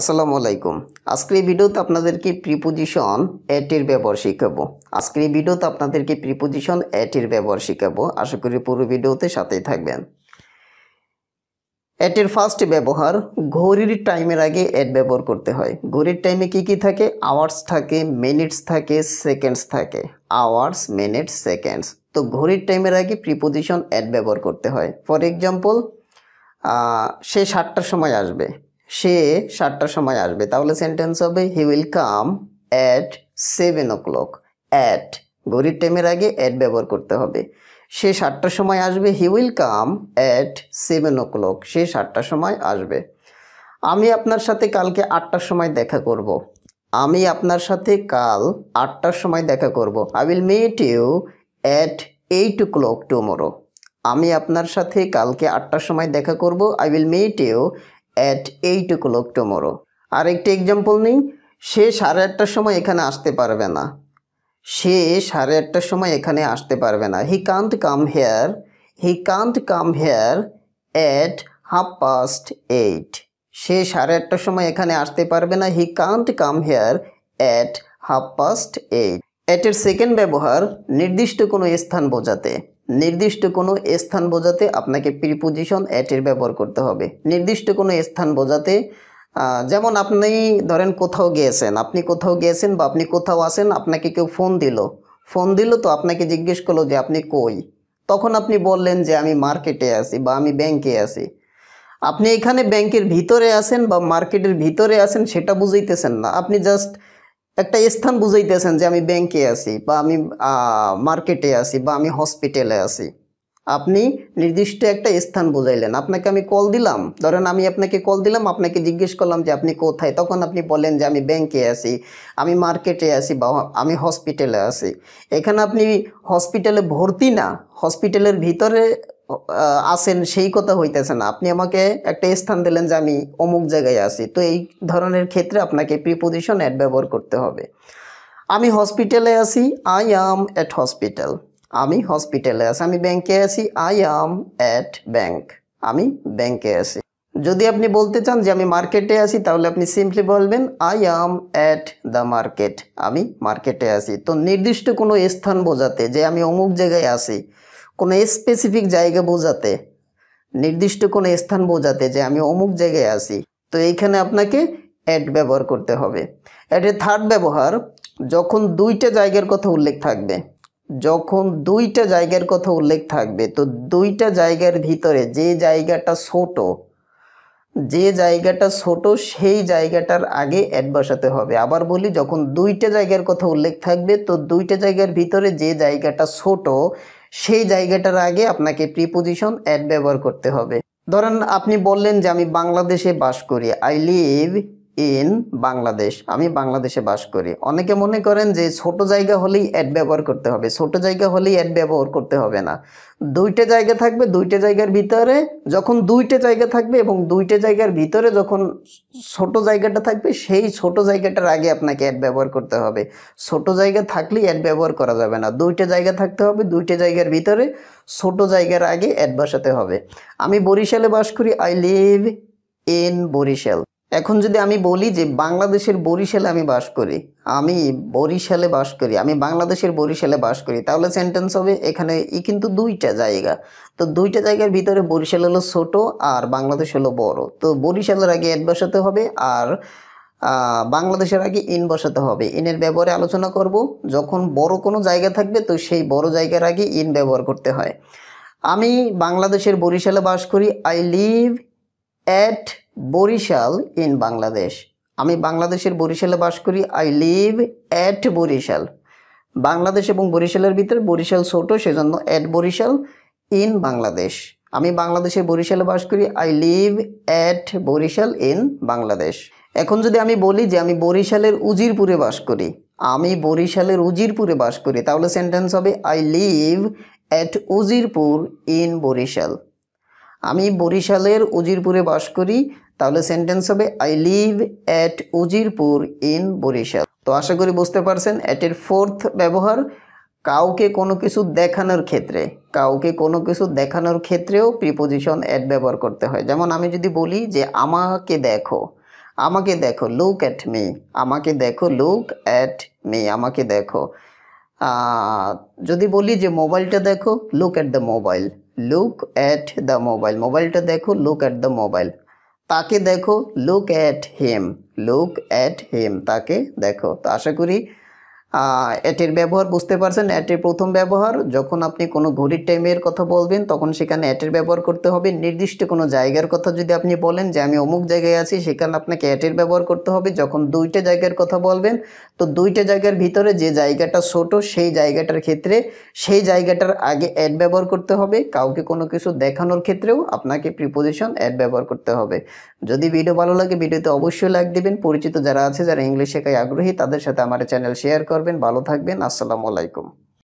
আসসালামু আলাইকুম আজকের এই ভিডিওতে আপনাদেরকে প্রিপোজিশন এটির ব্যবহার শেখাবো আজকের এই ভিডিওতে আপনাদেরকে প্রিপোজিশন এটির ব্যবহার শেখাবো আশা করি পুরো ভিডিওতে সাথেই থাকবেন এটির ফার্স্ট ব্যবহার ঘড়ির টাইমের আগে এড ব্যবহার করতে হয় ঘড়ির টাইমে কি কি থাকে আওয়ার্স থাকে মিনিটস থাকে সেকেন্ডস থাকে আওয়ার্স মিনিটস সেকেন্ডস তো ঘড়ির টাইমের আগে প্রিপোজিশন এড ব্যবহার করতে হয় ফর এক্সাম্পল সে সাতটার সময় আসবে সে সাতটার সময় আসবে তাহলে সেন্টেন্স হবে he will come at seven o'clock at ঘড়ির টাইমের আগে অ্যাট ব্যবহার করতে হবে সে সাতটার সময় আসবে he will come at seven o'clock সে সাতটার সময় আসবে আমি আপনার সাথে কালকে আটটার সময় দেখা করব। আমি আপনার সাথে কাল আটটার সময় দেখা করব। I will meet you at eight o'clock tomorrow আমি আপনার সাথে কালকে আটটার সময় দেখা করব I will meet you at eight o'clock tomorrow আরেকটা এক্সাম্পল নেই সে সাড়ে আটটার সময় এখানে আসতে পারবে না সে সাড়ে আটটার সময় এখানে আসতে পারবে না he can't come here he can't come here at half past eight সে সাড়ে আটটার সময় এখানে আসতে পারবে না he can't come here at half past eight অ্যাটের সেকেন্ড ব্যবহার নির্দিষ্ট কোনো স্থান বোঝাতে নির্দিষ্ট কোনো স্থান বোঝাতে আপনাকে প্রিপোজিশন অ্যাটের ব্যবহার করতে হবে নির্দিষ্ট কোনো স্থান বোঝাতে যেমন আপনি ধরেন কোথাও গিয়েছেন আপনি কোথাও গিয়েছেন বা আপনি কোথাও আসেন আপনাকে কেউ ফোন দিল ফোন দিল তো আপনাকে জিজ্ঞেস করলো যে আপনি কই তখন আপনি বললেন যে আমি মার্কেটে আছি বা আমি ব্যাংকে আছি আপনি এখানে ব্যাংকের ভিতরে আছেন বা মার্কেটের ভিতরে আছেন সেটা বুঝাইতেছেন না আপনি জাস্ট একটা স্থান বুঝাইতেছেন যে আমি ব্যাংকে আছি বা আমি মার্কেটে আছি বা আমি হসপিটালে আছি আপনি নির্দিষ্ট একটা স্থান বুঝাইলেন আপনাকে আমি কল দিলাম ধরেন আমি আপনাকে কল দিলাম আপনাকে জিজ্ঞেস করলাম যে আপনি কোথায় তখন আপনি বলেন যে আমি ব্যাংকে আছি আমি মার্কেটে আছি বা আমি হসপিটালে আছি এখানে আপনি হসপিটালে ভর্তি না হসপিটালের ভিতরে আসেন সেই কথা হইতেছে না আপনি আমাকে একটা স্থান দিলেন যে আমি অমুক জায়গায় আছি তো এই ধরনের ক্ষেত্রে আপনাকে প্রিপোজিশন অ্যাড ব্যবহার করতে হবে আমি হসপিটালে আছি আই অ্যাম অ্যাট হসপিটাল আমি হসপিটালে আছি আমি ব্যাংকে আছি আই অ্যাম অ্যাট ব্যাংক আমি ব্যাংকে আছি যদি আপনি বলতে চান যে আমি মার্কেটে আছি তাহলে আপনি সিম্পলি বলবেন I am at the market আমি মার্কেটে আছি তো নির্দিষ্ট কোনো স্থান বোঝাতে যে আমি অমুক জায়গায় আছি কোনো স্পেসিফিক জায়গা বোঝাতে নির্দিষ্ট কোনো স্থান বোঝাতে যে আমি অমুক জায়গায় আসি তো এইখানে আপনাকে অ্যাড ব্যবহার করতে হবে অ্যাডের থার্ড ব্যবহার যখন দুইটা জায়গার কথা উল্লেখ থাকবে যখন দুইটা জায়গার কথা উল্লেখ থাকবে তো দুইটা জায়গার ভিতরে যে জায়গাটা ছোট যে জায়গাটা ছোট সেই জায়গাটার আগে অ্যাড বসাতে হবে আবার বলি যখন দুইটা জায়গার কথা উল্লেখ থাকবে তো দুইটা জায়গার ভিতরে যে জায়গাটা ছোট সেই জায়গাটার আগে আপনাকে প্রিপোজিশন অ্যাড ব্যবহার করতে হবে ধরেন আপনি বললেন যে আমি বাংলাদেশে বাস করি আই লিভ ইন বাংলাদেশ আমি বাংলাদেশে বাস করি অনেকে মনে করেন যে ছোট জায়গা হলেই অ্যাড ব্যবহার করতে হবে ছোট জায়গা হলেই অ্যাড ব্যবহার করতে হবে না দুইটা জায়গা থাকবে দুইটা জায়গার ভিতরে যখন দুইটা জায়গা থাকবে এবং দুইটা জায়গার ভিতরে যখন ছোট জায়গাটা থাকবে সেই ছোট জায়গাটার আগে আপনাকে অ্যাড ব্যবহার করতে হবে ছোট জায়গা থাকলেই অ্যাড ব্যবহার করা যাবে না দুইটা জায়গা থাকতে হবে দুইটা জায়গার ভিতরে ছোট জায়গার আগে অ্যাড বসাতে হবে আমি বরিশালে বাস করি আই লিভ ইন বরিশাল এখন যদি আমি বলি যে বাংলাদেশের বরিশালে আমি বাস করি আমি বরিশালে বাস করি আমি বাংলাদেশের বরিশালে বাস করি তাহলে সেন্টেন্স হবে এখানে ই কিন্তু দুইটা জায়গা তো দুইটা জায়গার ভিতরে বরিশাল হলো ছোট আর বাংলাদেশ হলো বড় তো বরিশালের আগে এড বসাতে হবে আর বাংলাদেশের আগে ইন বসাতে হবে ইনের ব্যবহারে আলোচনা করব যখন বড় কোনো জায়গা থাকবে তো সেই বড় জায়গার আগে ইন ব্যবহার করতে হয় আমি বাংলাদেশের বরিশালে বাস করি I live at Barishal in Bangladesh আমি বাংলাদেশের বরিশালে বাস করি I live at Barishal Bangladesh এবং বরিশালের ভিতরে বরিশাল ছোটো সেজন্য অ্যাট বরিশাল ইন বাংলাদেশ আমি বাংলাদেশের বরিশালে বাস করি I live at Barishal in Bangladesh এখন যদি আমি বলি যে আমি বরিশালের উজিরপুরে বাস করি আমি বরিশালের উজিরপুরে বাস করি তাহলে সেন্টেন্স হবে I live at Ujirpur in Barishal আমি বরিশালের উজিরপুরে বাস করি তাহলে সেন্টেন্স হবে I live at Ujirpur in Barishal তো আশা করি বুঝতে পারছেন অ্যাটের ফোর্থ ব্যবহার কাউকে কোনো কিছু দেখানোর ক্ষেত্রে কাউকে কোনো কিছু দেখানোর ক্ষেত্রেও প্রিপোজিশন অ্যাট ব্যবহার করতে হয় যেমন আমি যদি বলি যে আমাকে দেখো আমাকে দেখো লুক অ্যাট মি আমাকে দেখো লুক অ্যাট মি আমাকে দেখো যদি বলি যে মোবাইলটা দেখো look at the mobile look at the mobile মোবাইলটা দেখো লুক অ্যাট দ্য মোবাইল তাকে দেখো look at him look at him তাকে দেখো তো আশা করি এটির ব্যবহার বুঝতে পারছেন এটির প্রথম ব্যবহার যখন আপনি কোনো ঘড়ির টাইমের কথা বলবেন তখন সেখানে এটির ব্যবহার করতে হবে নির্দিষ্ট কোনো জায়গার কথা যদি আপনি বলেন যে আমি অমুক জায়গায় আছি সেখানে আপনাকে এটির ব্যবহার করতে হবে যখন দুইটা জায়গার কথা বলবেন তো দুইটা জায়গার ভিতরে যে জায়গাটা ছোট সেই জায়গাটার ক্ষেত্রে সেই জায়গাটার আগে অ্যাড ব্যবহার করতে হবে কাউকে কোনো কিছু দেখানোর ক্ষেত্রেও আপনাকে প্রিপোজিশন অ্যাড ব্যবহার করতে হবে যদি ভিডিও ভালো লাগে ভিডিওতে অবশ্যই লাইক দেবেন পরিচিত যারা আছে যারা ইংলিশ শেখায় আগ্রহী তাদের সাথে আমার চ্যানেল শেয়ার পারবেন ভালো থাকবেন আসসালামু আলাইকুম